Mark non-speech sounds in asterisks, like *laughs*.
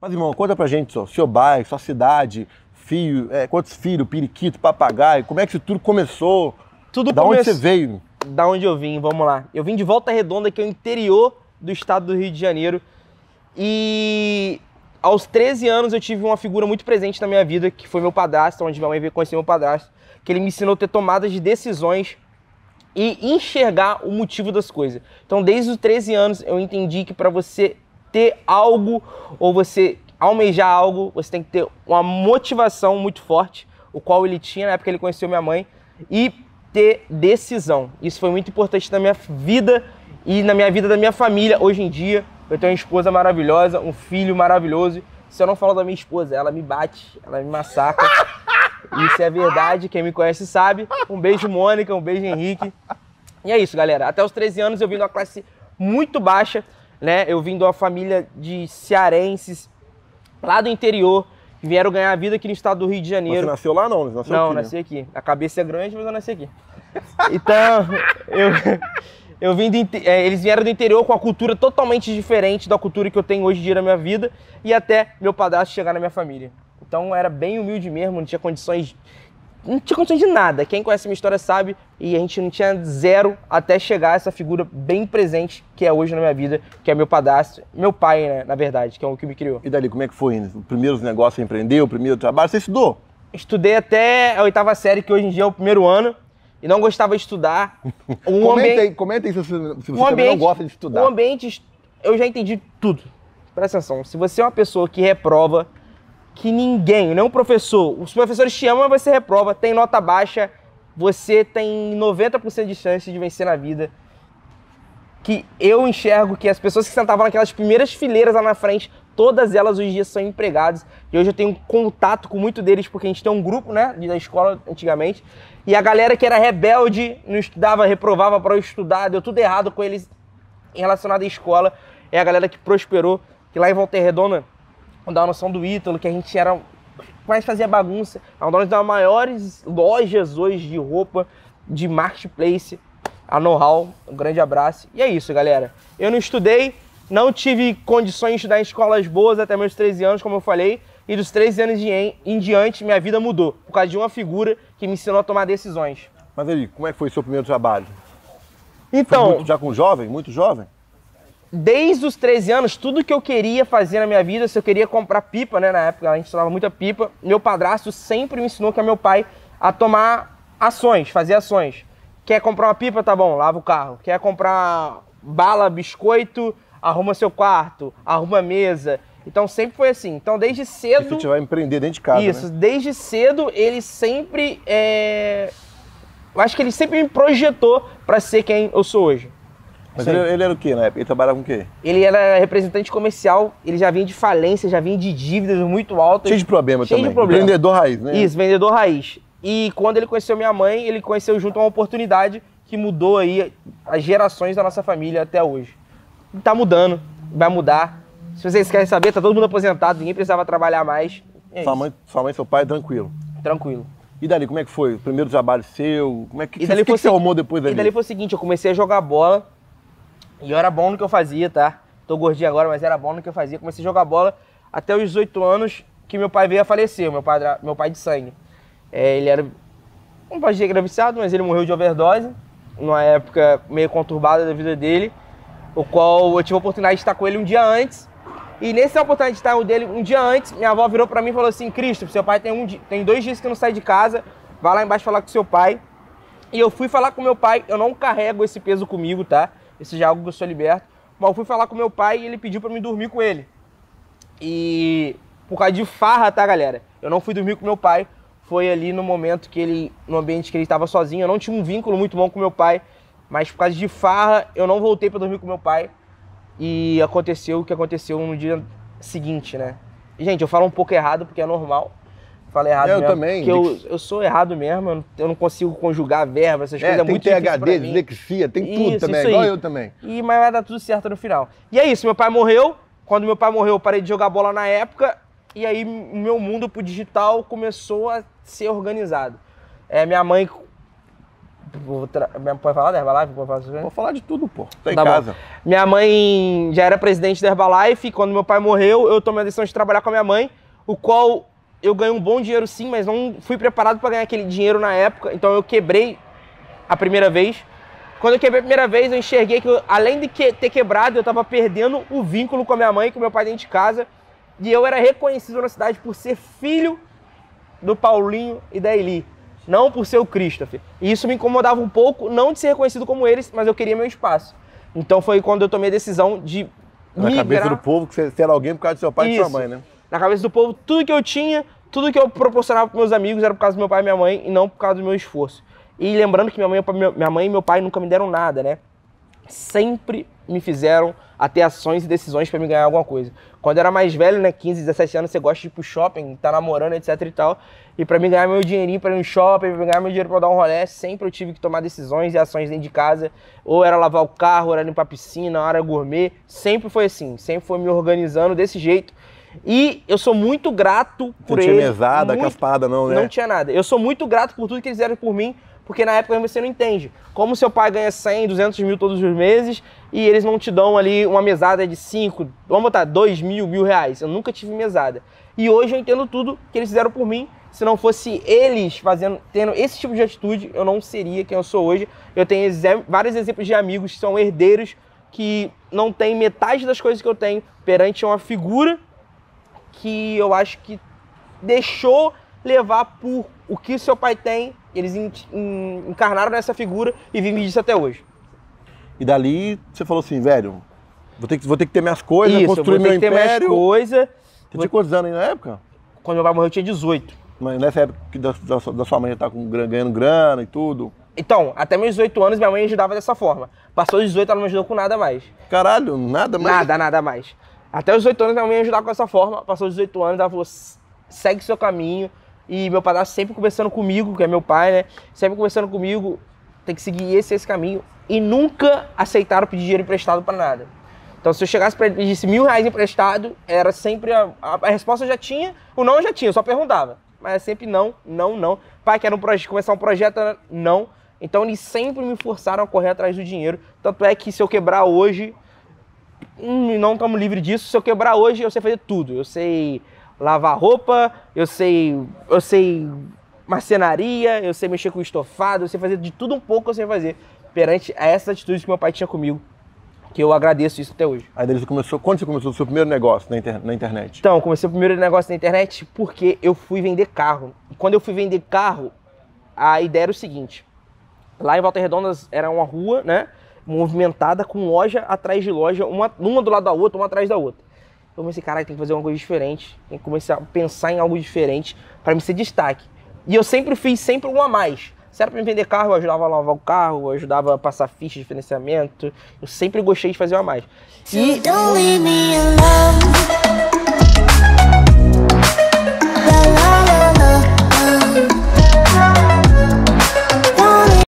Mas, irmão, conta pra gente só, seu bairro, sua cidade, filho, é, quantos filhos, periquito, papagaio, como é que isso tudo começou? Tudo Da onde você veio? Da onde eu vim, vamos lá. Eu vim de Volta Redonda, que é o interior do estado do Rio de Janeiro. E aos 13 anos eu tive uma figura muito presente na minha vida, que foi meu padrasto, onde minha mãe veio conhecer meu padrasto, que ele me ensinou a ter tomadas de decisões e enxergar o motivo das coisas. Então, desde os 13 anos eu entendi que para você ter algo ou você almejar algo, você tem que ter uma motivação muito forte, o qual ele tinha na época que ele conheceu minha mãe, e ter decisão. Isso foi muito importante na minha vida e na minha vida da minha família. Hoje em dia, eu tenho uma esposa maravilhosa, um filho maravilhoso. Se eu não falo da minha esposa, ela me bate, ela me massacra. *laughs* Isso é verdade, quem me conhece sabe. Um beijo, Mônica, um beijo, Henrique. E é isso, galera. Até os 13 anos eu vim de uma classe muito baixa né? Eu vim de uma família de cearenses lá do interior que vieram ganhar a vida aqui no estado do Rio de Janeiro. Mas você nasceu lá não? Nasceu não, aqui, né? nasci né? aqui. A cabeça é grande, mas eu nasci aqui. *laughs* Então, eu, eu vim do, é, eles vieram do interior com a cultura totalmente diferente da cultura que eu tenho hoje em dia na minha vida e até meu padrasto chegar na minha família. Então era bem humilde mesmo, não tinha condições não tinha condições de nada. Quem conhece minha história sabe, e a gente não tinha zero até chegar a essa figura bem presente que é hoje na minha vida, que é meu padastro, meu pai, né, na verdade, que é o que me criou. E dali, como é que foi? Né? Os primeiros negócios a empreender, o primeiro trabalho, você estudou? Estudei até a oitava série, que hoje em dia é o primeiro ano, e não gostava de estudar. *laughs* Um comentem, comenta comentem se você, se você um ambiente, não gosta de estudar. O um ambiente, eu já entendi tudo. Presta atenção, se você é uma pessoa que reprova que ninguém, nenhum professor, os professores te amam, mas você reprova, tem nota baixa, você tem 90% de chance de vencer na vida. Que eu enxergo que as pessoas que sentavam naquelas primeiras fileiras lá na frente, todas elas hoje em dia são empregadas. E hoje eu tenho contato com muito deles, porque a gente tem um grupo, né, da escola antigamente. E a galera que era rebelde, não estudava, reprovava para estudar, deu tudo errado com eles relacionado à escola. É a galera que prosperou, que lá em Volta Redonda uma noção do Ítalo, que a gente era mais fazia bagunça. A é uma das maiores lojas hoje de roupa, de marketplace, a Know-How. Um grande abraço. E é isso, galera. Eu não estudei, não tive condições de estudar em escolas boas até meus 13 anos, como eu falei. E dos 13 anos em, em diante, minha vida mudou, por causa de uma figura que me ensinou a tomar decisões. Mas aí, como é que foi o seu primeiro trabalho? Então. Muito, já com jovem? Muito jovem? desde os 13 anos, tudo que eu queria fazer na minha vida, se eu queria comprar pipa, né? Na época a gente tomava muita pipa. Meu padrasto sempre me ensinou que é meu pai a tomar ações, fazer ações. Quer comprar uma pipa? Tá bom, lava o carro. Quer comprar bala, biscoito? Arruma seu quarto, arruma a mesa. Então sempre foi assim. Então desde cedo. Se te vai empreender dentro de casa. Isso, né? desde cedo ele sempre. É... Eu acho que ele sempre me projetou para ser quem eu sou hoje. Mas ele, ele, era o quê na época? Ele trabalhava com o quê? Ele era representante comercial, ele já vinha de falência, já vinha de dívidas muito altas. Cheio de problema cheio também. De problema. Vendedor raiz, né? Isso, vendedor raiz. E quando ele conheceu minha mãe, ele conheceu junto a uma oportunidade que mudou aí as gerações da nossa família até hoje. Tá mudando, vai mudar. Se vocês querem saber, tá todo mundo aposentado, ninguém precisava trabalhar mais. É sua, mãe, sua mãe, seu pai, tranquilo. Tranquilo. E dali, como é que foi? O primeiro trabalho seu? Como é que, e dali que, foi que, que você arrumou depois dali? E dali foi o seguinte, eu comecei a jogar bola e eu era bom no que eu fazia, tá? Tô gordinho agora, mas era bom no que eu fazia. Comecei a jogar bola até os 18 anos que meu pai veio a falecer, meu pai, meu pai de sangue. É, ele era, não pode dizer graviciado, mas ele morreu de overdose, numa época meio conturbada da vida dele, o qual eu tive a oportunidade de estar com ele um dia antes. E nessa oportunidade de estar com ele um dia antes, minha avó virou para mim e falou assim, Cristo, seu pai tem, um, tem dois dias que não sai de casa, vai lá embaixo falar com seu pai. E eu fui falar com meu pai, eu não carrego esse peso comigo, tá? esse já é algo que eu sou liberto. Mas eu fui falar com meu pai e ele pediu para me dormir com ele. E por causa de farra, tá, galera? Eu não fui dormir com meu pai. Foi ali no momento que ele, no ambiente que ele estava sozinho. Eu não tinha um vínculo muito bom com meu pai, mas por causa de farra, eu não voltei para dormir com meu pai. E aconteceu o que aconteceu no dia seguinte, né? Gente, eu falo um pouco errado porque é normal, Falei errado eu mesmo. Eu também. Porque eu, eu sou errado mesmo, eu não consigo conjugar verbo, essas é, coisas. É tem é muito THD, dislexia, tem tudo também, isso igual aí. eu também. E, mas vai dar tudo certo no final. E é isso, meu pai morreu. Quando meu pai morreu, eu parei de jogar bola na época. E aí, meu mundo pro digital começou a ser organizado. É, minha mãe Pode falar da Herbalife? Pode falar, Vou falar de tudo, pô. Tá em tá casa. Bom. Minha mãe já era presidente da Herbalife. Quando meu pai morreu, eu tomei a decisão de trabalhar com a minha mãe, o qual eu ganhei um bom dinheiro sim, mas não fui preparado para ganhar aquele dinheiro na época, então eu quebrei a primeira vez. Quando eu quebrei a primeira vez, eu enxerguei que eu, além de que, ter quebrado, eu estava perdendo o vínculo com a minha mãe, com meu pai dentro de casa. E eu era reconhecido na cidade por ser filho do Paulinho e da Eli, não por ser o Christopher. E isso me incomodava um pouco, não de ser reconhecido como eles, mas eu queria meu espaço. Então foi quando eu tomei a decisão de. Na migrar. cabeça do povo que você era alguém por causa do seu pai isso. e de sua mãe, né? Na cabeça do povo, tudo que eu tinha, tudo que eu proporcionava para meus amigos era por causa do meu pai e minha mãe e não por causa do meu esforço. E lembrando que minha mãe, minha mãe e meu pai nunca me deram nada, né? Sempre me fizeram até ações e decisões para me ganhar alguma coisa. Quando eu era mais velho, né, 15, 17 anos, você gosta de ir pro shopping, tá namorando, etc e tal. E para me ganhar meu dinheirinho para ir no shopping, para ganhar meu dinheiro para dar um rolê, sempre eu tive que tomar decisões e ações dentro de casa. Ou era lavar o carro, ou era limpar a piscina, ou era gourmet. Sempre foi assim, sempre foi me organizando desse jeito e eu sou muito grato por eles. Não tinha mesada, muito... caspada não, né? Não tinha nada. Eu sou muito grato por tudo que eles fizeram por mim, porque na época você não entende. Como seu pai ganha 100, 200 mil todos os meses e eles não te dão ali uma mesada de 5, vamos botar 2 mil, mil reais. Eu nunca tive mesada. E hoje eu entendo tudo que eles fizeram por mim. Se não fosse eles fazendo, tendo esse tipo de atitude, eu não seria quem eu sou hoje. Eu tenho vários exemplos de amigos que são herdeiros que não têm metade das coisas que eu tenho perante uma figura que eu acho que deixou levar por o que seu pai tem, eles encarnaram nessa figura e vivem disso até hoje. E dali você falou assim, velho, vou ter que, vou ter, que ter minhas coisas, Isso, construir meu império. vou ter que ter minhas coisas. Você vou... tinha quantos anos aí na época? Quando meu pai morreu eu tinha 18. Mas nessa época da, da, da sua mãe já tá ganhando grana e tudo? Então, até meus 18 anos minha mãe ajudava dessa forma. Passou os 18, ela não me ajudou com nada mais. Caralho, nada mais? Nada, nada mais. Até os 18 anos minha mãe me ajudava com essa forma. Passou os 18 anos, ela falou, segue seu caminho. E meu padrasto sempre conversando comigo, que é meu pai, né? Sempre conversando comigo, tem que seguir esse esse caminho. E nunca aceitaram pedir dinheiro emprestado para nada. Então se eu chegasse para ele e pedisse mil reais emprestado, era sempre a, a, a resposta eu já tinha, o não eu já tinha, eu só perguntava. Mas é sempre não, não, não. Pai, quer um começar um projeto, não. Então eles sempre me forçaram a correr atrás do dinheiro. Tanto é que se eu quebrar hoje, Hum, não estamos livres disso. Se eu quebrar hoje, eu sei fazer tudo. Eu sei lavar roupa, eu sei, eu sei marcenaria, eu sei mexer com estofado, eu sei fazer de tudo um pouco eu sei fazer. Perante a essas atitudes que meu pai tinha comigo, que eu agradeço isso até hoje. Aí você começou, quando você começou o seu primeiro negócio na, inter, na internet? Então, comecei o primeiro negócio na internet porque eu fui vender carro. E quando eu fui vender carro, a ideia era o seguinte: lá em Volta Redonda era uma rua, né? movimentada com loja atrás de loja, uma, uma do lado da outra, uma atrás da outra. Eu pensei, caralho, tem que fazer uma coisa diferente, tem que começar a pensar em algo diferente para me ser destaque. E eu sempre fiz sempre um a mais. Se era pra me vender carro, eu ajudava a lavar o carro, eu ajudava a passar ficha de financiamento. Eu sempre gostei de fazer um a mais. E...